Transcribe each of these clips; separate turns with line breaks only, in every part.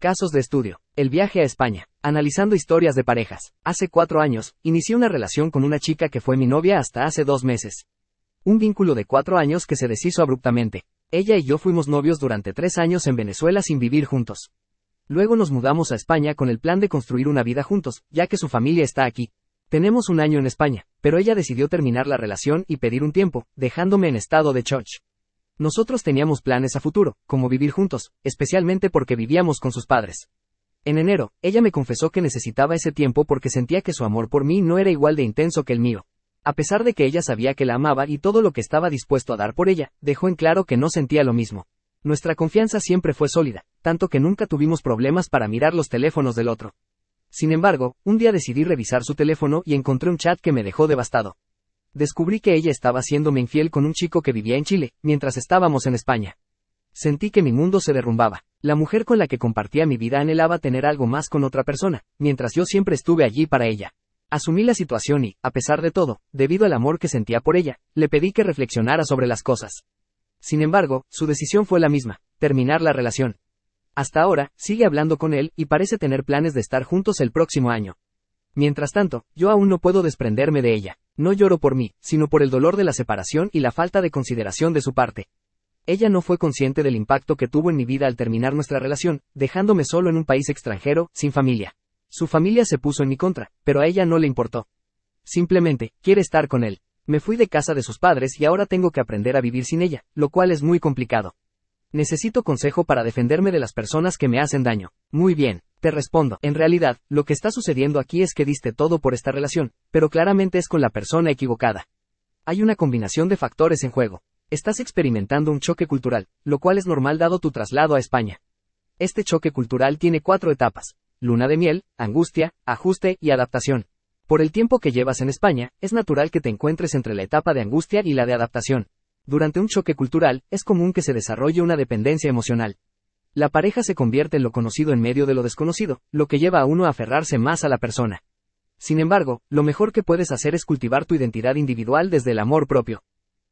Casos de estudio. El viaje a España. Analizando historias de parejas. Hace cuatro años, inicié una relación con una chica que fue mi novia hasta hace dos meses. Un vínculo de cuatro años que se deshizo abruptamente. Ella y yo fuimos novios durante tres años en Venezuela sin vivir juntos. Luego nos mudamos a España con el plan de construir una vida juntos, ya que su familia está aquí. Tenemos un año en España, pero ella decidió terminar la relación y pedir un tiempo, dejándome en estado de choch. Nosotros teníamos planes a futuro, como vivir juntos, especialmente porque vivíamos con sus padres. En enero, ella me confesó que necesitaba ese tiempo porque sentía que su amor por mí no era igual de intenso que el mío. A pesar de que ella sabía que la amaba y todo lo que estaba dispuesto a dar por ella, dejó en claro que no sentía lo mismo. Nuestra confianza siempre fue sólida, tanto que nunca tuvimos problemas para mirar los teléfonos del otro. Sin embargo, un día decidí revisar su teléfono y encontré un chat que me dejó devastado. Descubrí que ella estaba haciéndome infiel con un chico que vivía en Chile, mientras estábamos en España. Sentí que mi mundo se derrumbaba. La mujer con la que compartía mi vida anhelaba tener algo más con otra persona, mientras yo siempre estuve allí para ella. Asumí la situación y, a pesar de todo, debido al amor que sentía por ella, le pedí que reflexionara sobre las cosas. Sin embargo, su decisión fue la misma, terminar la relación. Hasta ahora, sigue hablando con él y parece tener planes de estar juntos el próximo año. Mientras tanto, yo aún no puedo desprenderme de ella. No lloro por mí, sino por el dolor de la separación y la falta de consideración de su parte. Ella no fue consciente del impacto que tuvo en mi vida al terminar nuestra relación, dejándome solo en un país extranjero, sin familia. Su familia se puso en mi contra, pero a ella no le importó. Simplemente, quiere estar con él. Me fui de casa de sus padres y ahora tengo que aprender a vivir sin ella, lo cual es muy complicado. Necesito consejo para defenderme de las personas que me hacen daño. Muy bien. Te respondo, en realidad, lo que está sucediendo aquí es que diste todo por esta relación, pero claramente es con la persona equivocada. Hay una combinación de factores en juego. Estás experimentando un choque cultural, lo cual es normal dado tu traslado a España. Este choque cultural tiene cuatro etapas. Luna de miel, angustia, ajuste y adaptación. Por el tiempo que llevas en España, es natural que te encuentres entre la etapa de angustia y la de adaptación. Durante un choque cultural, es común que se desarrolle una dependencia emocional. La pareja se convierte en lo conocido en medio de lo desconocido, lo que lleva a uno a aferrarse más a la persona. Sin embargo, lo mejor que puedes hacer es cultivar tu identidad individual desde el amor propio.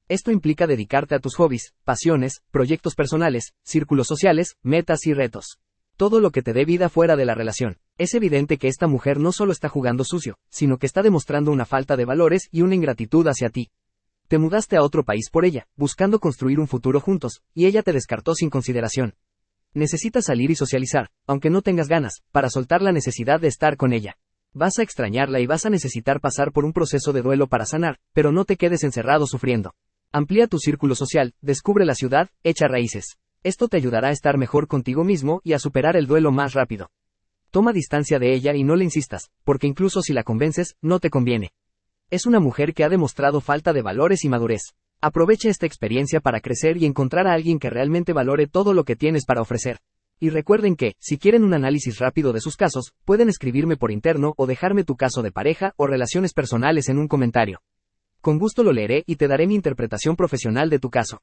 Esto implica dedicarte a tus hobbies, pasiones, proyectos personales, círculos sociales, metas y retos. Todo lo que te dé vida fuera de la relación. Es evidente que esta mujer no solo está jugando sucio, sino que está demostrando una falta de valores y una ingratitud hacia ti. Te mudaste a otro país por ella, buscando construir un futuro juntos, y ella te descartó sin consideración. Necesitas salir y socializar, aunque no tengas ganas, para soltar la necesidad de estar con ella. Vas a extrañarla y vas a necesitar pasar por un proceso de duelo para sanar, pero no te quedes encerrado sufriendo. Amplía tu círculo social, descubre la ciudad, echa raíces. Esto te ayudará a estar mejor contigo mismo y a superar el duelo más rápido. Toma distancia de ella y no le insistas, porque incluso si la convences, no te conviene. Es una mujer que ha demostrado falta de valores y madurez. Aprovecha esta experiencia para crecer y encontrar a alguien que realmente valore todo lo que tienes para ofrecer. Y recuerden que, si quieren un análisis rápido de sus casos, pueden escribirme por interno o dejarme tu caso de pareja o relaciones personales en un comentario. Con gusto lo leeré y te daré mi interpretación profesional de tu caso.